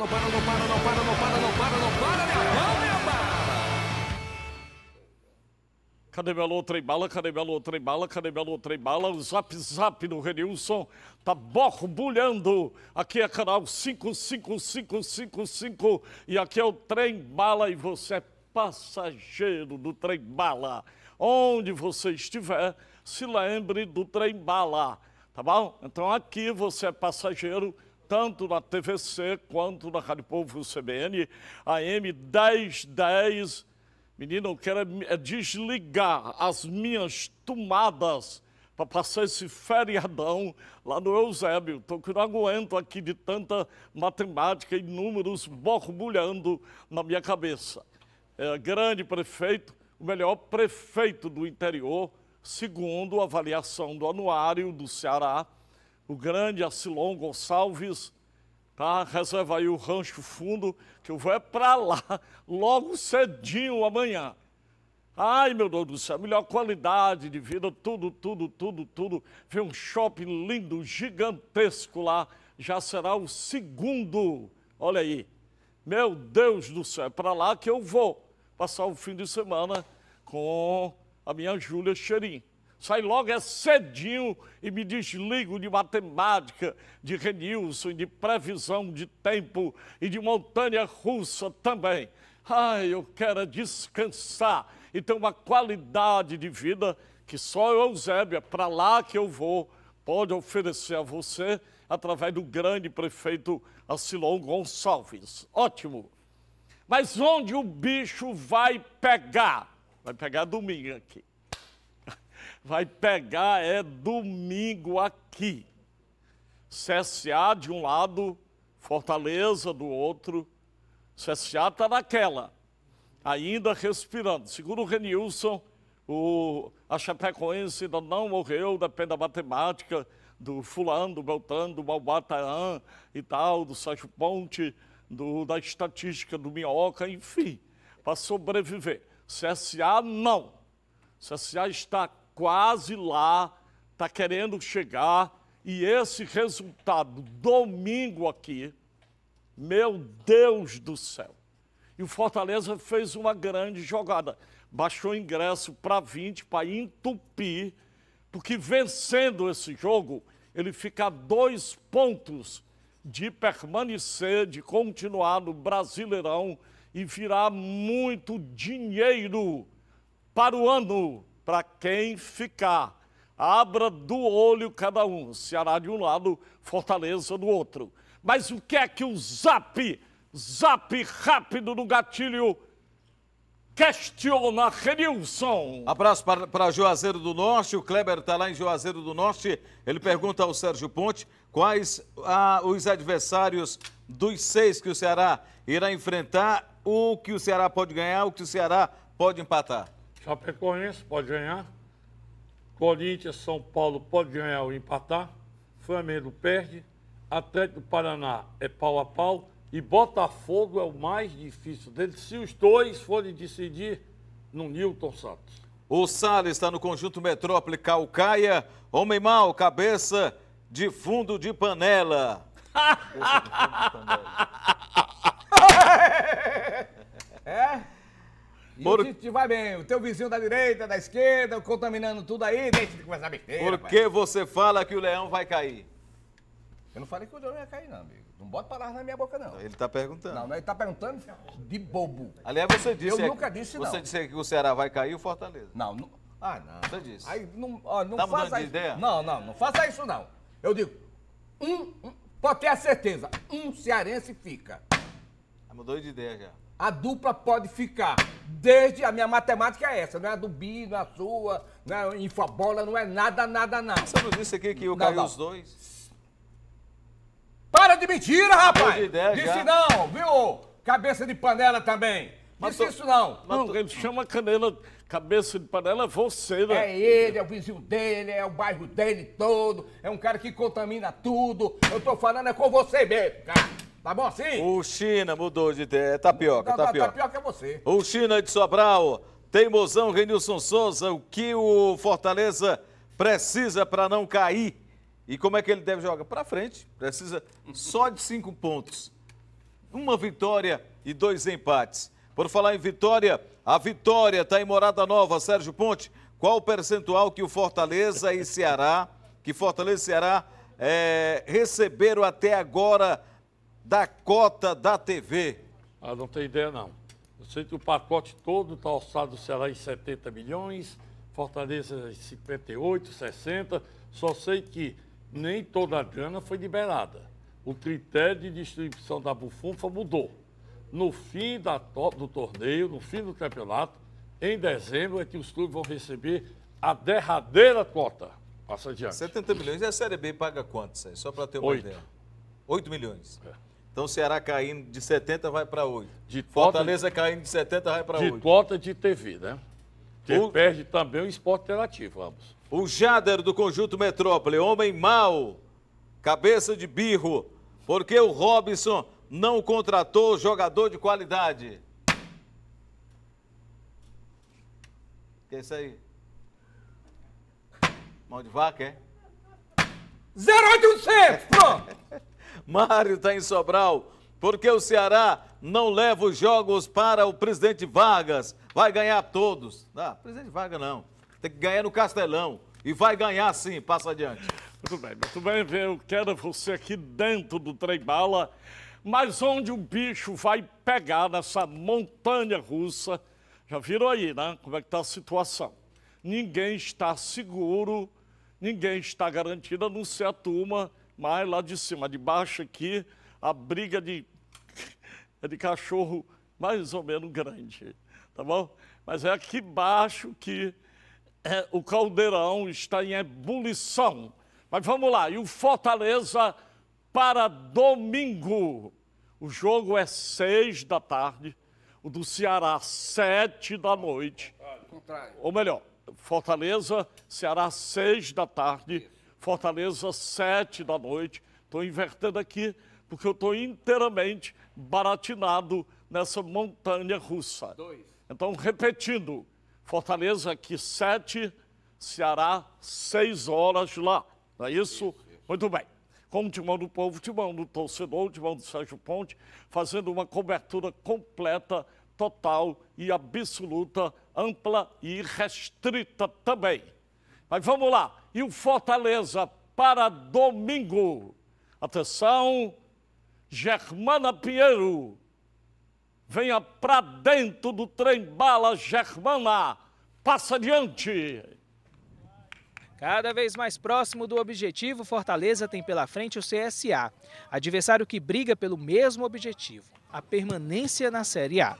Não para, não para, não para, não para, não para, não para, minha mão, minha bala! Cadê meu alô, em bala? Cadê meu alô, em bala? Cadê meu alô, em bala? O zap zap do Renilson tá borbulhando. Aqui é canal 55555 e aqui é o trem bala e você é passageiro do trem bala. Onde você estiver, se lembre do trem bala, tá bom? Então aqui você é passageiro tanto na TVC quanto na Rádio Povo CBN, AM 1010. Menino, eu quero é desligar as minhas tomadas para passar esse feriadão lá no Eusébio. Tô que não aguento aqui de tanta matemática e números borbulhando na minha cabeça. É, grande prefeito, o melhor prefeito do interior, segundo a avaliação do anuário do Ceará, o grande Acilon Gonçalves, tá? Reserva aí o rancho fundo, que eu vou é para lá, logo cedinho amanhã. Ai, meu Deus do céu, melhor qualidade de vida, tudo, tudo, tudo, tudo. Vem um shopping lindo, gigantesco lá, já será o segundo. Olha aí, meu Deus do céu, é para lá que eu vou passar o fim de semana com a minha Júlia Xerim sai logo é cedinho e me desligo de matemática, de Renilson, de previsão de tempo e de montanha russa também. Ai, eu quero é descansar e ter uma qualidade de vida que só eu, Eusébia, é para lá que eu vou, pode oferecer a você através do grande prefeito Acilon Gonçalves. Ótimo! Mas onde o bicho vai pegar? Vai pegar domingo aqui vai pegar é domingo aqui. CSA de um lado, Fortaleza do outro. CSA está naquela, ainda respirando. Segundo o Renilson, o, a Chapecoense ainda não morreu, depende da matemática, do fulano, do Beltrano, do Malbataan e tal, do Sérgio Ponte, do, da estatística do Minhoca, enfim, para sobreviver. CSA não. CSA está quase lá, está querendo chegar, e esse resultado domingo aqui, meu Deus do céu. E o Fortaleza fez uma grande jogada. Baixou o ingresso para 20 para entupir, porque vencendo esse jogo, ele fica a dois pontos de permanecer, de continuar no Brasileirão e virar muito dinheiro para o ano para quem ficar. Abra do olho cada um. Ceará de um lado, Fortaleza do outro. Mas o que é que o zap, zap rápido no gatilho questiona Renilson. Abraço para, para Juazeiro do Norte. O Kleber está lá em Juazeiro do Norte. Ele pergunta ao Sérgio Ponte quais ah, os adversários dos seis que o Ceará irá enfrentar, o que o Ceará pode ganhar, o que o Ceará pode empatar. Chapecoense pode ganhar. Corinthians, São Paulo pode ganhar ou empatar. Flamengo perde. Atlético do Paraná é pau a pau. E Botafogo é o mais difícil dele, se os dois forem decidir no Newton Santos. O Salles está no conjunto Metrópole Calcaia. Homem mal, cabeça de fundo de panela. Cabeça de fundo de panela. Por... E o Tite vai bem. O teu vizinho da direita, da esquerda, contaminando tudo aí, deixa de começar besteira. Por que você fala que o leão vai cair? Eu não falei que o leão ia cair, não, amigo. Não bota palavras na minha boca, não. Ele tá perguntando. Não, não ele tá perguntando de bobo. Aliás, você disse. Eu é, nunca disse, não. Você disse que o Ceará vai cair e o Fortaleza. Não, não. Ah, não. Você disse. Aí, não, ó, não tá faça isso. ideia? Não, não, não faça isso, não. Eu digo, um, um pode ter a certeza, um cearense fica. Ah, mudou de ideia já a dupla pode ficar. Desde a minha matemática é essa, não é a do Bi, não é a sua, não é a não é nada, nada, nada. Você não disse aqui que eu caí os dois? Para de mentira, rapaz! De ideia, disse já. não, viu? Cabeça de panela também. Mas disse tô, isso não. Mas não, ele chama canela, cabeça de panela, é você, né? É ele, é o vizinho dele, é o bairro dele todo, é um cara que contamina tudo. Eu tô falando é com você mesmo, cara. Tá bom assim? O China mudou de ideia. É tapioca, tapioca. Tapioca é você. O China de Sobral, Teimosão, Renilson Souza, o que o Fortaleza precisa para não cair? E como é que ele deve jogar? Para frente, precisa só de cinco pontos. Uma vitória e dois empates. Por falar em vitória, a vitória está em Morada Nova. Sérgio Ponte, qual o percentual que o Fortaleza e Ceará, que Fortaleza e Ceará é, receberam até agora da cota da TV? Ah, não tem ideia, não. Eu sei que o pacote todo está alçado, sei lá, em 70 milhões, Fortaleza em 58, 60. Só sei que nem toda a grana foi liberada. O critério de distribuição da bufunfa mudou. No fim da, do torneio, no fim do campeonato, em dezembro, é que os clubes vão receber a derradeira cota. Passa adiante. 70 milhões. E a Série B paga quanto, Sérgio? Só para ter uma ideia. 8 milhões. É. Então o Ceará caindo de 70 vai para 8. De Fortaleza de... caindo de 70 vai para 8. De cota de TV, né? Que o... perde também o esporte interativo, vamos. O Jader do Conjunto Metrópole, homem mau, cabeça de birro. Porque o Robson não contratou jogador de qualidade. Que é isso aí? Mão de vaca, é? 087, pronto! Mário está em Sobral. Porque o Ceará não leva os jogos para o presidente Vargas. Vai ganhar todos. Ah, presidente Vargas não. Tem que ganhar no Castelão. E vai ganhar sim. Passa adiante. Muito bem, muito bem. Eu quero você aqui dentro do trem bala. Mas onde o bicho vai pegar nessa montanha russa? Já viram aí, né? Como é que está a situação? Ninguém está seguro, ninguém está garantido, a não ser a turma mas lá de cima, de baixo aqui, a briga de, é de cachorro mais ou menos grande, tá bom? Mas é aqui baixo que é, o caldeirão está em ebulição. Mas vamos lá, e o Fortaleza para domingo. O jogo é seis da tarde, o do Ceará, sete da noite. Ou melhor, Fortaleza, Ceará, seis da tarde. Fortaleza, sete da noite. Estou invertendo aqui, porque eu estou inteiramente baratinado nessa montanha russa. Dois. Então, repetindo, Fortaleza aqui, sete, Ceará, seis horas lá. Não é isso? isso, isso. Muito bem como Timão do Povo, Timão do Torcedor, Timão do Sérgio Ponte, fazendo uma cobertura completa, total e absoluta, ampla e restrita também. Mas vamos lá, e o Fortaleza para domingo. Atenção, Germana Pinheiro. Venha para dentro do trem bala, Germana. Passa adiante. Cada vez mais próximo do objetivo, Fortaleza tem pela frente o CSA, adversário que briga pelo mesmo objetivo, a permanência na Série A.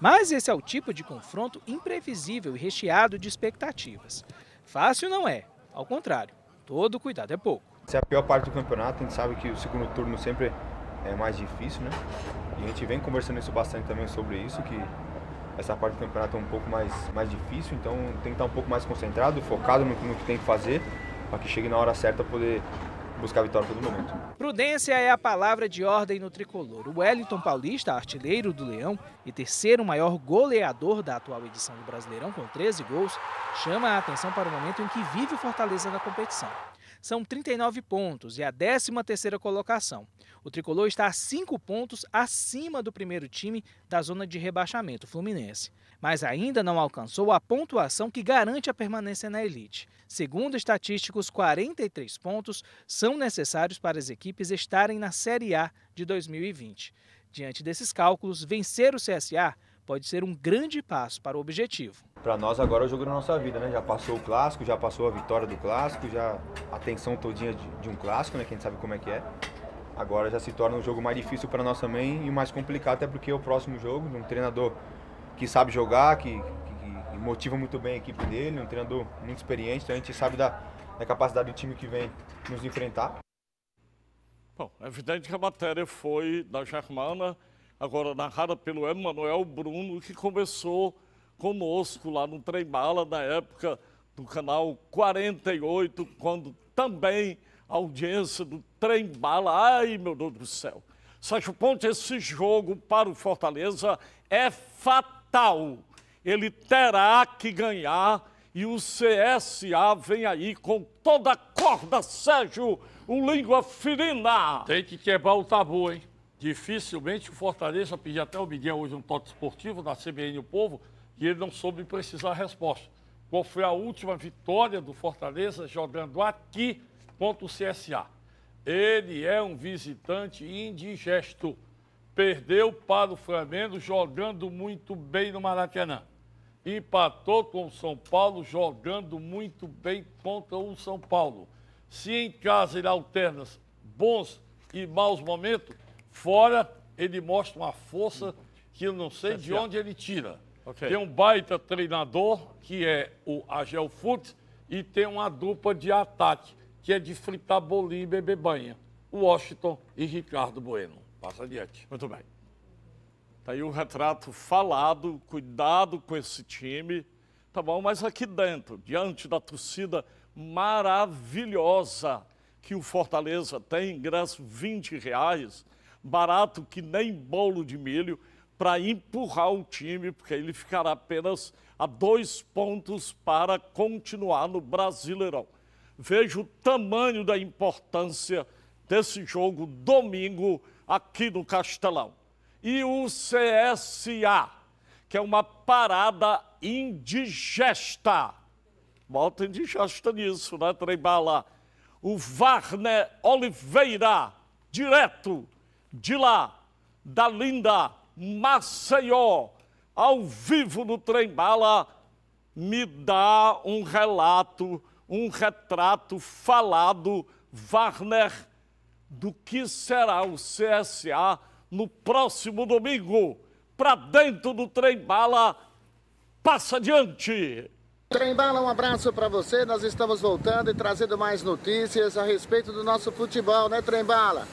Mas esse é o tipo de confronto imprevisível e recheado de expectativas. Fácil não é, ao contrário, todo cuidado é pouco. Essa é a pior parte do campeonato, a gente sabe que o segundo turno sempre é mais difícil, né? E a gente vem conversando isso bastante também sobre isso, que essa parte do campeonato é um pouco mais, mais difícil, então tem que estar um pouco mais concentrado, focado no, no que tem que fazer, para que chegue na hora certa poder buscar a vitória todo momento. Prudência é a palavra de ordem no tricolor. O Wellington Paulista, artilheiro do Leão e terceiro maior goleador da atual edição do Brasileirão, com 13 gols, chama a atenção para o momento em que vive o Fortaleza na competição. São 39 pontos e a 13ª colocação. O tricolor está a 5 pontos acima do primeiro time da zona de rebaixamento, Fluminense mas ainda não alcançou a pontuação que garante a permanência na elite. Segundo estatísticos, 43 pontos são necessários para as equipes estarem na Série A de 2020. Diante desses cálculos, vencer o CSA pode ser um grande passo para o objetivo. Para nós agora é o jogo da nossa vida, né? Já passou o clássico, já passou a vitória do clássico, já a tensão todinha de, de um clássico, né? Que a gente sabe como é que é. Agora já se torna um jogo mais difícil para nós também e mais complicado até porque é o próximo jogo de um treinador que sabe jogar, que, que, que motiva muito bem a equipe dele, um treinador muito experiente, então a gente sabe da, da capacidade do time que vem nos enfrentar. Bom, é evidente que a matéria foi da Germana, agora narrada pelo Emanuel Bruno, que começou conosco lá no Bala na época do canal 48, quando também a audiência do Bala. Ai, meu Deus do céu! Sérgio Ponte, esse jogo para o Fortaleza é fatal ele terá que ganhar e o CSA vem aí com toda a corda, Sérgio, o língua firina. Tem que quebrar o tabu, hein? Dificilmente o Fortaleza, pediu até o Miguel hoje um toque esportivo da CBN O Povo, e ele não soube precisar a resposta. Qual foi a última vitória do Fortaleza jogando aqui contra o CSA? Ele é um visitante indigesto perdeu para o Flamengo jogando muito bem no Maracanã. Empatou com o São Paulo jogando muito bem contra o São Paulo. Se em casa ele alterna bons e maus momentos, fora ele mostra uma força que eu não sei de onde ele tira. Okay. Tem um baita treinador, que é o Agel Futs, e tem uma dupla de ataque, que é de fritar bolinho e beber banha. Washington e Ricardo Bueno. Passa adiante. Muito bem. Está aí o retrato falado, cuidado com esse time, tá bom? Mas aqui dentro, diante da torcida maravilhosa que o Fortaleza tem, ingresso 20 reais, barato que nem bolo de milho, para empurrar o time, porque ele ficará apenas a dois pontos para continuar no Brasileirão. Veja o tamanho da importância desse jogo domingo aqui no Castelão. E o CSA, que é uma parada indigesta. Bota indigesta nisso, né, Trembala? O Varner Oliveira, direto de lá, da linda Maceió, ao vivo no Trembala, me dá um relato, um retrato falado, Oliveira do que será o CSA no próximo domingo. Para dentro do trem-bala, passa adiante! Trembala, um abraço para você. Nós estamos voltando e trazendo mais notícias a respeito do nosso futebol, né, Trembala?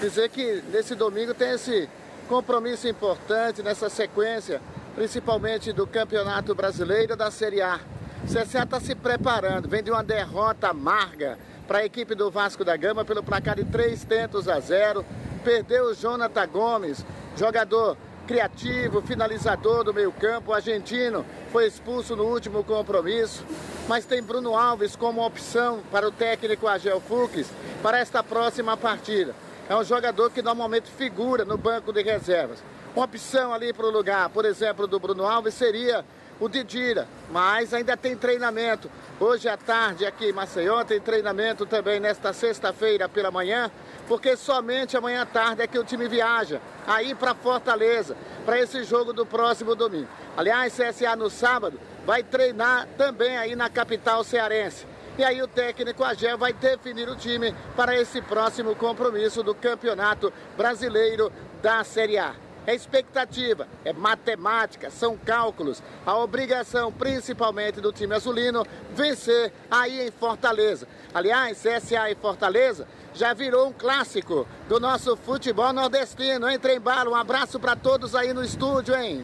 Dizer que nesse domingo tem esse compromisso importante nessa sequência, principalmente do Campeonato Brasileiro da Série A. O CSA está se preparando, vem de uma derrota amarga para a equipe do Vasco da Gama pelo placar de 3 tentos a 0. Perdeu o Jonathan Gomes, jogador criativo, finalizador do meio-campo, argentino, foi expulso no último compromisso. Mas tem Bruno Alves como opção para o técnico Agel Fuchs para esta próxima partida. É um jogador que normalmente figura no banco de reservas. Uma opção ali para o lugar, por exemplo, do Bruno Alves seria o Didira, mas ainda tem treinamento. Hoje à tarde aqui em Maceió tem treinamento também nesta sexta-feira pela manhã, porque somente amanhã à tarde é que o time viaja aí para Fortaleza, para esse jogo do próximo domingo. Aliás, CSA no sábado vai treinar também aí na capital cearense. E aí o técnico Agé vai definir o time para esse próximo compromisso do Campeonato Brasileiro da Série A é expectativa, é matemática, são cálculos. A obrigação, principalmente do time azulino, vencer aí em Fortaleza. Aliás, CSA e Fortaleza já virou um clássico do nosso futebol nordestino. Entre em bala, um abraço para todos aí no estúdio, hein?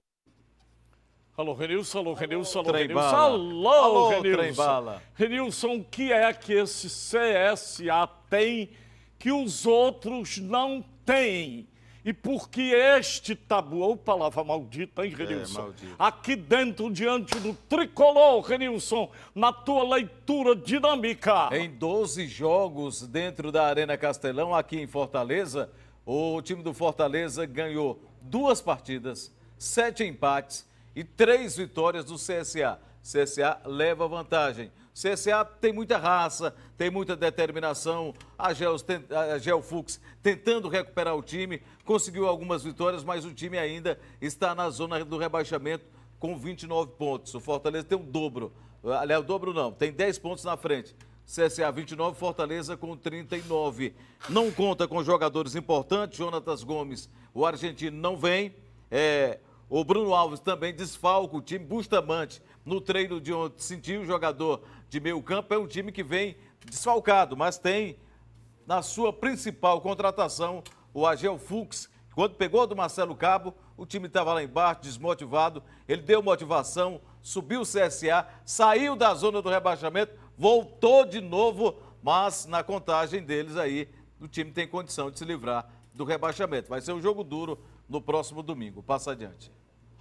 Alô, Renilson, alô, Renilson, alô, Renilson. Alô, Renilson. Renilson, o que é que esse CSA tem que os outros não têm? E porque este tabuou, palavra maldita, hein, é, Renilson? É, Aqui dentro, diante do tricolor, Renilson, na tua leitura dinâmica. Em 12 jogos dentro da Arena Castelão, aqui em Fortaleza, o time do Fortaleza ganhou duas partidas, sete empates e três vitórias do CSA. CSA leva vantagem. CSA tem muita raça, tem muita determinação. A, Geos, Geofux tentando recuperar o time, conseguiu algumas vitórias, mas o time ainda está na zona do rebaixamento com 29 pontos. O Fortaleza tem o um dobro. Aliás, o dobro não, tem 10 pontos na frente. CSA 29, Fortaleza com 39. Não conta com jogadores importantes. Jonatas Gomes, o argentino, não vem. É, o Bruno Alves também desfalca o time. Bustamante no treino de ontem sentiu, jogador de meio campo, é um time que vem desfalcado, mas tem na sua principal contratação o Agel Fux. Quando pegou do Marcelo Cabo, o time estava lá embaixo, desmotivado. Ele deu motivação, subiu o CSA, saiu da zona do rebaixamento, voltou de novo, mas na contagem deles aí, o time tem condição de se livrar do rebaixamento. Vai ser um jogo duro no próximo domingo. Passa adiante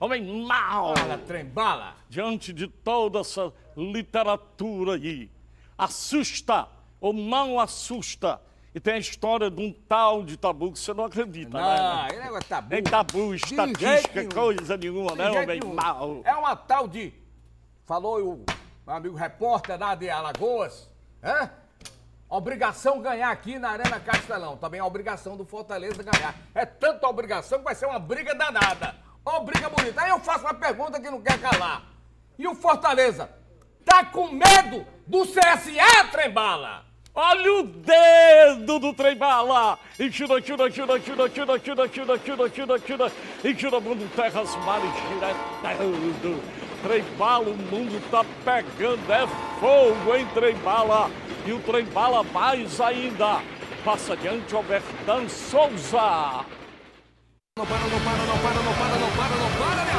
homem mau. trem, trembala. Diante de toda essa literatura aí. Assusta ou não assusta. E tem a história de um tal de tabu que você não acredita, não, né? Não, ele é tabu. Nem tabu, estatística, coisa nenhuma, né, homem nenhum. mau. É uma tal de... Falou o meu amigo repórter lá de Alagoas, é? Obrigação ganhar aqui na Arena Castelão. Também é obrigação do Fortaleza ganhar. É tanta obrigação que vai ser uma briga danada. Ó, briga bonita. Aí eu faço uma pergunta que não quer calar. E o Fortaleza? Tá com medo do CSA, Trembala? Olha o dedo do Trembala! E tira, tira, tira, tira, tira, tira, tira, tira, tira, tira, e tira o mundo, terras, mares, tira tudo. Trembala, o mundo tá pegando, é fogo, hein, Trembala? E o Trembala mais ainda. Passa adiante, Albertão Souza. No para, no para, no para, no para, no para, no para.